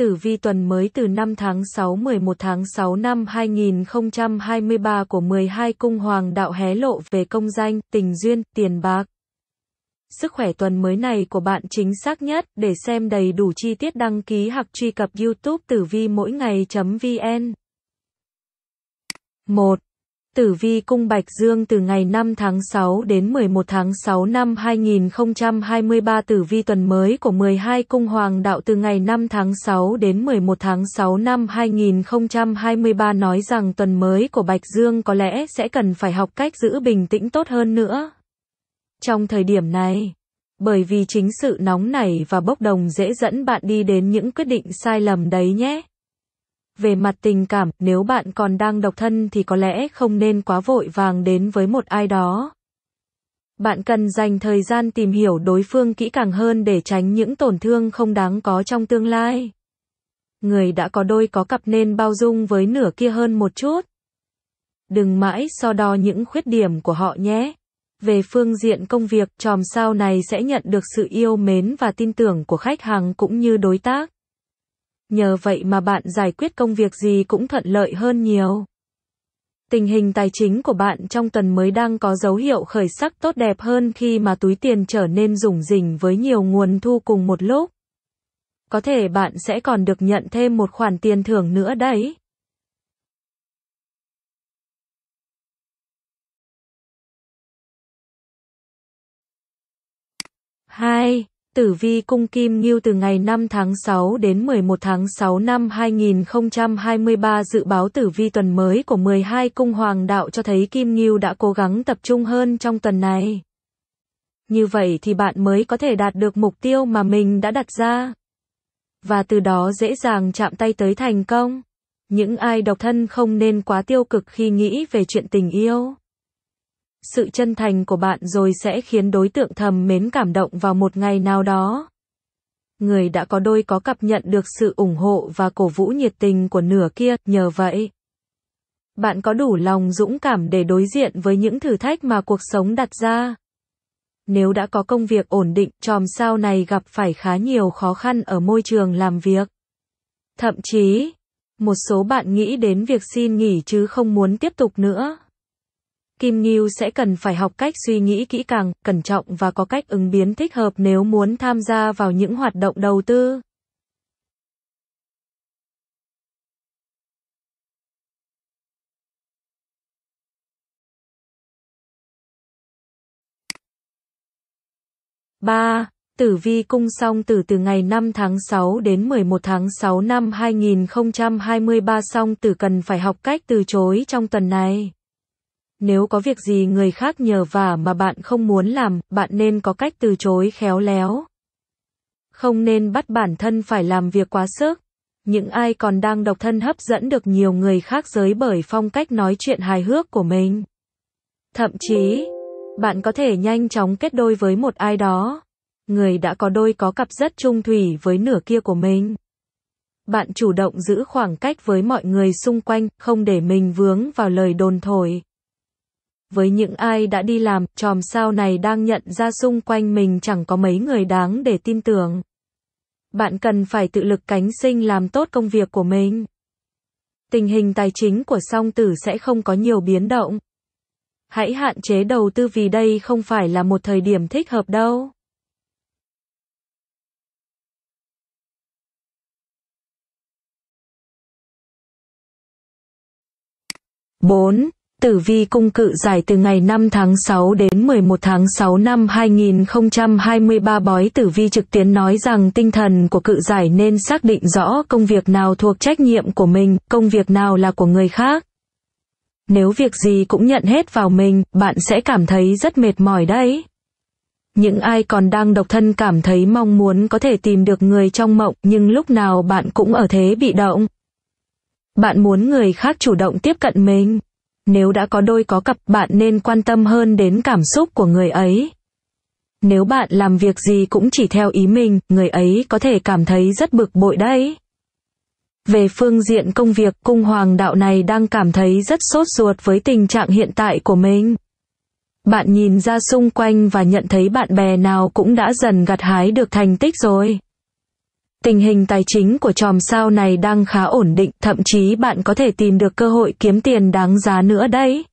Tử Vi tuần mới từ năm tháng 6 11 tháng 6 năm 2023 của 12 cung hoàng đạo hé lộ về công danh, tình duyên, tiền bạc. Sức khỏe tuần mới này của bạn chính xác nhất, để xem đầy đủ chi tiết đăng ký hoặc truy cập YouTube tử vi mỗi ngày.vn. 1. Tử vi cung Bạch Dương từ ngày 5 tháng 6 đến 11 tháng 6 năm 2023 Tử vi tuần mới của 12 cung Hoàng đạo từ ngày 5 tháng 6 đến 11 tháng 6 năm 2023 nói rằng tuần mới của Bạch Dương có lẽ sẽ cần phải học cách giữ bình tĩnh tốt hơn nữa. Trong thời điểm này, bởi vì chính sự nóng nảy và bốc đồng dễ dẫn bạn đi đến những quyết định sai lầm đấy nhé. Về mặt tình cảm, nếu bạn còn đang độc thân thì có lẽ không nên quá vội vàng đến với một ai đó. Bạn cần dành thời gian tìm hiểu đối phương kỹ càng hơn để tránh những tổn thương không đáng có trong tương lai. Người đã có đôi có cặp nên bao dung với nửa kia hơn một chút. Đừng mãi so đo những khuyết điểm của họ nhé. Về phương diện công việc, chòm sao này sẽ nhận được sự yêu mến và tin tưởng của khách hàng cũng như đối tác. Nhờ vậy mà bạn giải quyết công việc gì cũng thuận lợi hơn nhiều. Tình hình tài chính của bạn trong tuần mới đang có dấu hiệu khởi sắc tốt đẹp hơn khi mà túi tiền trở nên rủng rỉnh với nhiều nguồn thu cùng một lúc. Có thể bạn sẽ còn được nhận thêm một khoản tiền thưởng nữa đấy. hai Tử vi cung Kim Ngưu từ ngày 5 tháng 6 đến 11 tháng 6 năm 2023 dự báo tử vi tuần mới của 12 cung hoàng đạo cho thấy Kim Ngưu đã cố gắng tập trung hơn trong tuần này. Như vậy thì bạn mới có thể đạt được mục tiêu mà mình đã đặt ra. Và từ đó dễ dàng chạm tay tới thành công. Những ai độc thân không nên quá tiêu cực khi nghĩ về chuyện tình yêu sự chân thành của bạn rồi sẽ khiến đối tượng thầm mến cảm động vào một ngày nào đó. Người đã có đôi có cặp nhận được sự ủng hộ và cổ vũ nhiệt tình của nửa kia, nhờ vậy. Bạn có đủ lòng dũng cảm để đối diện với những thử thách mà cuộc sống đặt ra. Nếu đã có công việc ổn định, chòm sao này gặp phải khá nhiều khó khăn ở môi trường làm việc. Thậm chí, một số bạn nghĩ đến việc xin nghỉ chứ không muốn tiếp tục nữa. Kim Ngưu sẽ cần phải học cách suy nghĩ kỹ càng, cẩn trọng và có cách ứng biến thích hợp nếu muốn tham gia vào những hoạt động đầu tư. ba Tử vi cung song tử từ ngày 5 tháng 6 đến 11 tháng 6 năm 2023 song tử cần phải học cách từ chối trong tuần này. Nếu có việc gì người khác nhờ và mà bạn không muốn làm, bạn nên có cách từ chối khéo léo. Không nên bắt bản thân phải làm việc quá sức. Những ai còn đang độc thân hấp dẫn được nhiều người khác giới bởi phong cách nói chuyện hài hước của mình. Thậm chí, bạn có thể nhanh chóng kết đôi với một ai đó. Người đã có đôi có cặp rất trung thủy với nửa kia của mình. Bạn chủ động giữ khoảng cách với mọi người xung quanh, không để mình vướng vào lời đồn thổi với những ai đã đi làm, chòm sao này đang nhận ra xung quanh mình chẳng có mấy người đáng để tin tưởng. Bạn cần phải tự lực cánh sinh làm tốt công việc của mình. Tình hình tài chính của song tử sẽ không có nhiều biến động. Hãy hạn chế đầu tư vì đây không phải là một thời điểm thích hợp đâu. bốn Tử vi cung cự giải từ ngày 5 tháng 6 đến 11 tháng 6 năm 2023 bói tử vi trực tuyến nói rằng tinh thần của cự giải nên xác định rõ công việc nào thuộc trách nhiệm của mình, công việc nào là của người khác. Nếu việc gì cũng nhận hết vào mình, bạn sẽ cảm thấy rất mệt mỏi đấy. Những ai còn đang độc thân cảm thấy mong muốn có thể tìm được người trong mộng nhưng lúc nào bạn cũng ở thế bị động. Bạn muốn người khác chủ động tiếp cận mình. Nếu đã có đôi có cặp, bạn nên quan tâm hơn đến cảm xúc của người ấy. Nếu bạn làm việc gì cũng chỉ theo ý mình, người ấy có thể cảm thấy rất bực bội đấy. Về phương diện công việc, cung hoàng đạo này đang cảm thấy rất sốt ruột với tình trạng hiện tại của mình. Bạn nhìn ra xung quanh và nhận thấy bạn bè nào cũng đã dần gặt hái được thành tích rồi. Tình hình tài chính của chòm sao này đang khá ổn định, thậm chí bạn có thể tìm được cơ hội kiếm tiền đáng giá nữa đấy.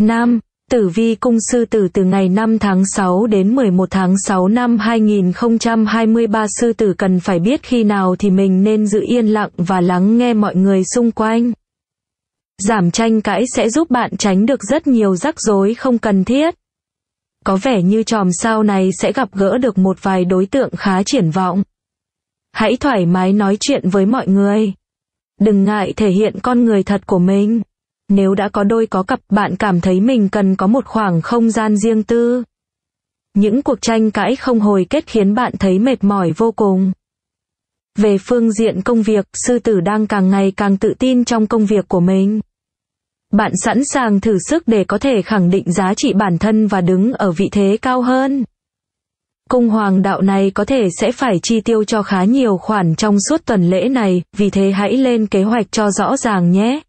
Nam, Tử vi cung sư tử từ ngày 5 tháng 6 đến 11 tháng 6 năm 2023 sư tử cần phải biết khi nào thì mình nên giữ yên lặng và lắng nghe mọi người xung quanh. Giảm tranh cãi sẽ giúp bạn tránh được rất nhiều rắc rối không cần thiết có vẻ như tròm sao này sẽ gặp gỡ được một vài đối tượng khá triển vọng. Hãy thoải mái nói chuyện với mọi người. Đừng ngại thể hiện con người thật của mình. Nếu đã có đôi có cặp, bạn cảm thấy mình cần có một khoảng không gian riêng tư. Những cuộc tranh cãi không hồi kết khiến bạn thấy mệt mỏi vô cùng. Về phương diện công việc, sư tử đang càng ngày càng tự tin trong công việc của mình. Bạn sẵn sàng thử sức để có thể khẳng định giá trị bản thân và đứng ở vị thế cao hơn. Cung hoàng đạo này có thể sẽ phải chi tiêu cho khá nhiều khoản trong suốt tuần lễ này, vì thế hãy lên kế hoạch cho rõ ràng nhé.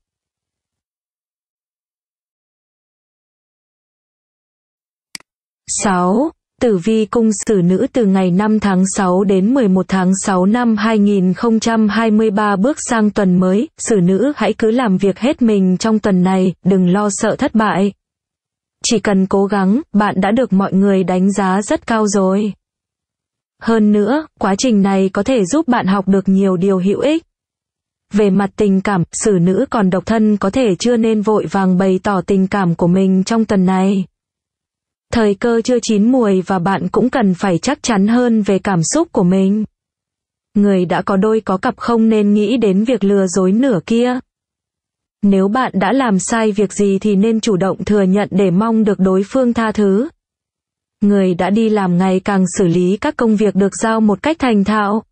Sáu Tử vi cung xử nữ từ ngày 5 tháng 6 đến 11 tháng 6 năm 2023 bước sang tuần mới, xử nữ hãy cứ làm việc hết mình trong tuần này, đừng lo sợ thất bại. Chỉ cần cố gắng, bạn đã được mọi người đánh giá rất cao rồi. Hơn nữa, quá trình này có thể giúp bạn học được nhiều điều hữu ích. Về mặt tình cảm, xử nữ còn độc thân có thể chưa nên vội vàng bày tỏ tình cảm của mình trong tuần này. Thời cơ chưa chín mùi và bạn cũng cần phải chắc chắn hơn về cảm xúc của mình. Người đã có đôi có cặp không nên nghĩ đến việc lừa dối nửa kia. Nếu bạn đã làm sai việc gì thì nên chủ động thừa nhận để mong được đối phương tha thứ. Người đã đi làm ngày càng xử lý các công việc được giao một cách thành thạo.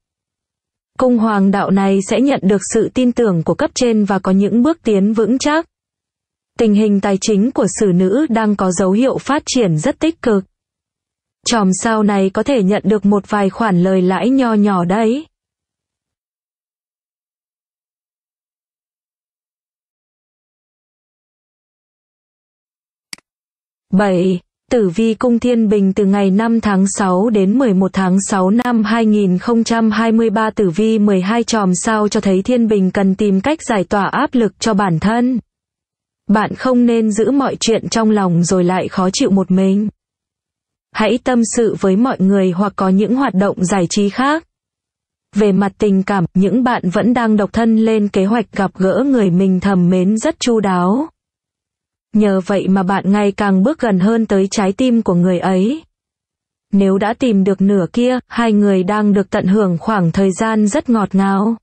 Cung hoàng đạo này sẽ nhận được sự tin tưởng của cấp trên và có những bước tiến vững chắc tình hình tài chính của xử nữ đang có dấu hiệu phát triển rất tích cực. Chòm sao này có thể nhận được một vài khoản lời lãi nho nhỏ đấy. bảy Tử vi cung thiên bình từ ngày 5 tháng 6 đến 11 tháng 6 năm 2023 tử vi 12 chòm sao cho thấy thiên bình cần tìm cách giải tỏa áp lực cho bản thân. Bạn không nên giữ mọi chuyện trong lòng rồi lại khó chịu một mình. Hãy tâm sự với mọi người hoặc có những hoạt động giải trí khác. Về mặt tình cảm, những bạn vẫn đang độc thân lên kế hoạch gặp gỡ người mình thầm mến rất chu đáo. Nhờ vậy mà bạn ngày càng bước gần hơn tới trái tim của người ấy. Nếu đã tìm được nửa kia, hai người đang được tận hưởng khoảng thời gian rất ngọt ngào.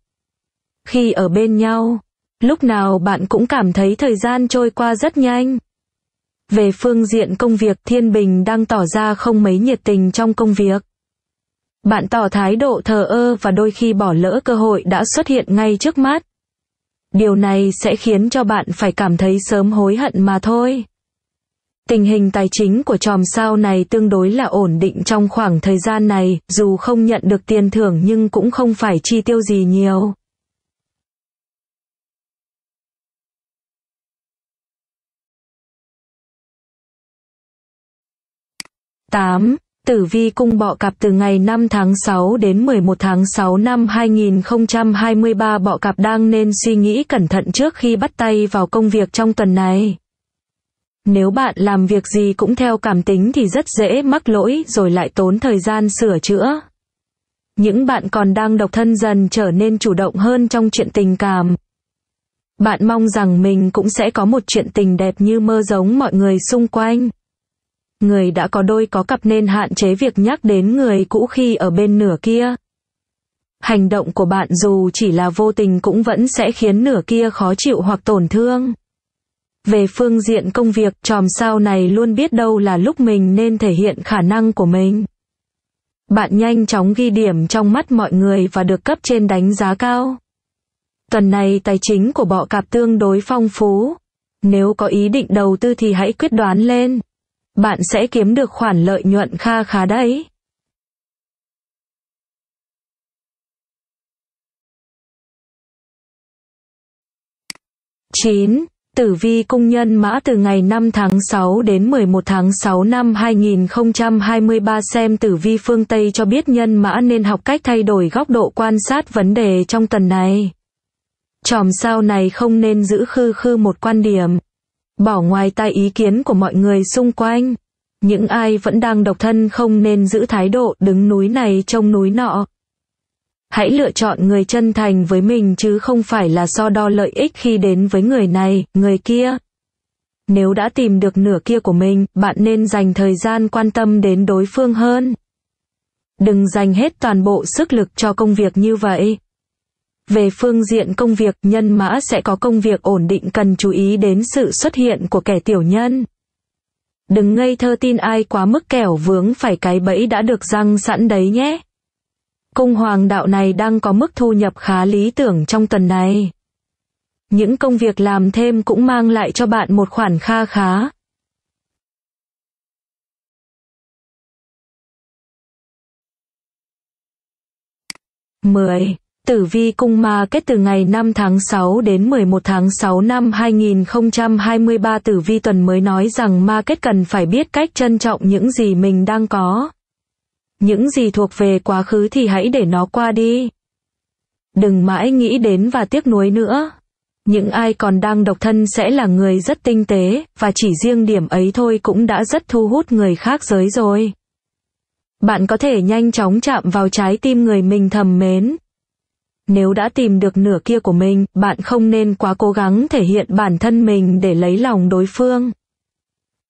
Khi ở bên nhau, Lúc nào bạn cũng cảm thấy thời gian trôi qua rất nhanh. Về phương diện công việc Thiên Bình đang tỏ ra không mấy nhiệt tình trong công việc. Bạn tỏ thái độ thờ ơ và đôi khi bỏ lỡ cơ hội đã xuất hiện ngay trước mắt. Điều này sẽ khiến cho bạn phải cảm thấy sớm hối hận mà thôi. Tình hình tài chính của chòm sao này tương đối là ổn định trong khoảng thời gian này, dù không nhận được tiền thưởng nhưng cũng không phải chi tiêu gì nhiều. 8. Tử vi cung bọ cạp từ ngày 5 tháng 6 đến 11 tháng 6 năm 2023 bọ cạp đang nên suy nghĩ cẩn thận trước khi bắt tay vào công việc trong tuần này. Nếu bạn làm việc gì cũng theo cảm tính thì rất dễ mắc lỗi rồi lại tốn thời gian sửa chữa. Những bạn còn đang độc thân dần trở nên chủ động hơn trong chuyện tình cảm. Bạn mong rằng mình cũng sẽ có một chuyện tình đẹp như mơ giống mọi người xung quanh người đã có đôi có cặp nên hạn chế việc nhắc đến người cũ khi ở bên nửa kia. Hành động của bạn dù chỉ là vô tình cũng vẫn sẽ khiến nửa kia khó chịu hoặc tổn thương. Về phương diện công việc, tròm sao này luôn biết đâu là lúc mình nên thể hiện khả năng của mình. Bạn nhanh chóng ghi điểm trong mắt mọi người và được cấp trên đánh giá cao. Tuần này tài chính của bọ cạp tương đối phong phú. Nếu có ý định đầu tư thì hãy quyết đoán lên bạn sẽ kiếm được khoản lợi nhuận kha khá đấy. chín Tử vi cung nhân mã từ ngày 5 tháng 6 đến 11 tháng 6 năm 2023 xem tử vi phương Tây cho biết nhân mã nên học cách thay đổi góc độ quan sát vấn đề trong tuần này. Chòm sao này không nên giữ khư khư một quan điểm bỏ ngoài tai ý kiến của mọi người xung quanh. Những ai vẫn đang độc thân không nên giữ thái độ đứng núi này trông núi nọ. Hãy lựa chọn người chân thành với mình chứ không phải là so đo lợi ích khi đến với người này, người kia. Nếu đã tìm được nửa kia của mình, bạn nên dành thời gian quan tâm đến đối phương hơn. Đừng dành hết toàn bộ sức lực cho công việc như vậy. Về phương diện công việc, nhân mã sẽ có công việc ổn định cần chú ý đến sự xuất hiện của kẻ tiểu nhân. Đừng ngây thơ tin ai quá mức kẻo vướng phải cái bẫy đã được răng sẵn đấy nhé. Cung hoàng đạo này đang có mức thu nhập khá lý tưởng trong tuần này. Những công việc làm thêm cũng mang lại cho bạn một khoản kha khá. Mười. Tử vi cung ma kết từ ngày 5 tháng 6 đến 11 tháng 6 năm 2023 tử vi tuần mới nói rằng ma kết cần phải biết cách trân trọng những gì mình đang có. Những gì thuộc về quá khứ thì hãy để nó qua đi. Đừng mãi nghĩ đến và tiếc nuối nữa. Những ai còn đang độc thân sẽ là người rất tinh tế, và chỉ riêng điểm ấy thôi cũng đã rất thu hút người khác giới rồi. Bạn có thể nhanh chóng chạm vào trái tim người mình thầm mến, nếu đã tìm được nửa kia của mình, bạn không nên quá cố gắng thể hiện bản thân mình để lấy lòng đối phương.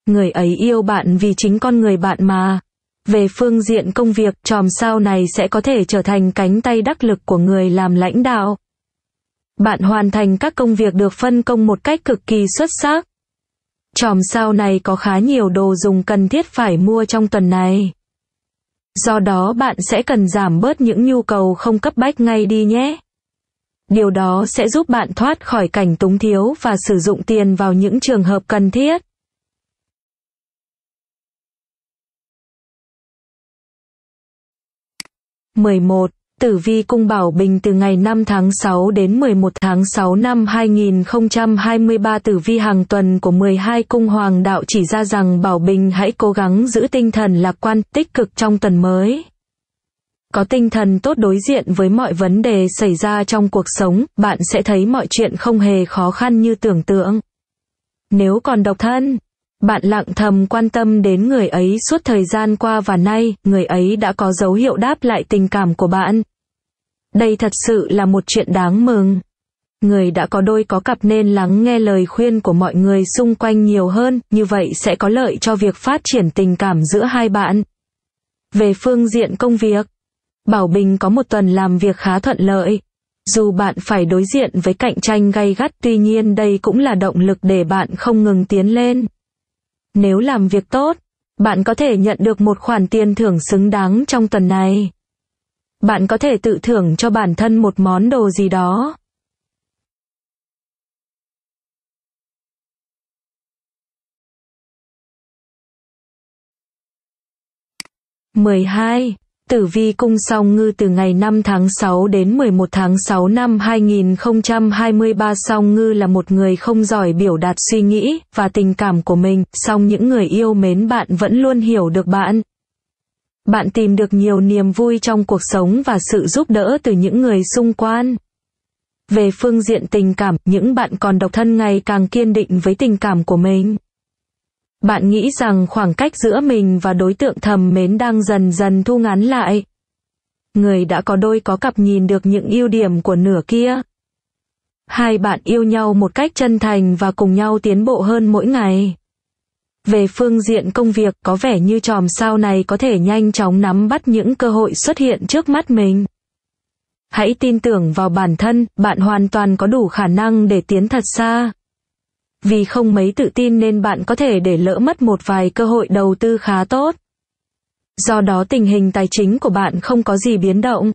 Người ấy yêu bạn vì chính con người bạn mà. Về phương diện công việc, tròm sao này sẽ có thể trở thành cánh tay đắc lực của người làm lãnh đạo. Bạn hoàn thành các công việc được phân công một cách cực kỳ xuất sắc. Tròm sao này có khá nhiều đồ dùng cần thiết phải mua trong tuần này. Do đó bạn sẽ cần giảm bớt những nhu cầu không cấp bách ngay đi nhé. Điều đó sẽ giúp bạn thoát khỏi cảnh túng thiếu và sử dụng tiền vào những trường hợp cần thiết. mười một Tử vi cung Bảo Bình từ ngày 5 tháng 6 đến 11 tháng 6 năm 2023 tử vi hàng tuần của 12 cung hoàng đạo chỉ ra rằng Bảo Bình hãy cố gắng giữ tinh thần lạc quan, tích cực trong tuần mới. Có tinh thần tốt đối diện với mọi vấn đề xảy ra trong cuộc sống, bạn sẽ thấy mọi chuyện không hề khó khăn như tưởng tượng. Nếu còn độc thân, bạn lặng thầm quan tâm đến người ấy suốt thời gian qua và nay, người ấy đã có dấu hiệu đáp lại tình cảm của bạn. Đây thật sự là một chuyện đáng mừng. Người đã có đôi có cặp nên lắng nghe lời khuyên của mọi người xung quanh nhiều hơn, như vậy sẽ có lợi cho việc phát triển tình cảm giữa hai bạn. Về phương diện công việc, Bảo Bình có một tuần làm việc khá thuận lợi. Dù bạn phải đối diện với cạnh tranh gay gắt tuy nhiên đây cũng là động lực để bạn không ngừng tiến lên. Nếu làm việc tốt, bạn có thể nhận được một khoản tiền thưởng xứng đáng trong tuần này. Bạn có thể tự thưởng cho bản thân một món đồ gì đó. mười hai Tử vi cung song ngư từ ngày 5 tháng 6 đến 11 tháng 6 năm 2023 song ngư là một người không giỏi biểu đạt suy nghĩ và tình cảm của mình, song những người yêu mến bạn vẫn luôn hiểu được bạn. Bạn tìm được nhiều niềm vui trong cuộc sống và sự giúp đỡ từ những người xung quanh. Về phương diện tình cảm, những bạn còn độc thân ngày càng kiên định với tình cảm của mình. Bạn nghĩ rằng khoảng cách giữa mình và đối tượng thầm mến đang dần dần thu ngắn lại. Người đã có đôi có cặp nhìn được những ưu điểm của nửa kia. Hai bạn yêu nhau một cách chân thành và cùng nhau tiến bộ hơn mỗi ngày. Về phương diện công việc có vẻ như chòm sao này có thể nhanh chóng nắm bắt những cơ hội xuất hiện trước mắt mình. Hãy tin tưởng vào bản thân, bạn hoàn toàn có đủ khả năng để tiến thật xa. Vì không mấy tự tin nên bạn có thể để lỡ mất một vài cơ hội đầu tư khá tốt. Do đó tình hình tài chính của bạn không có gì biến động.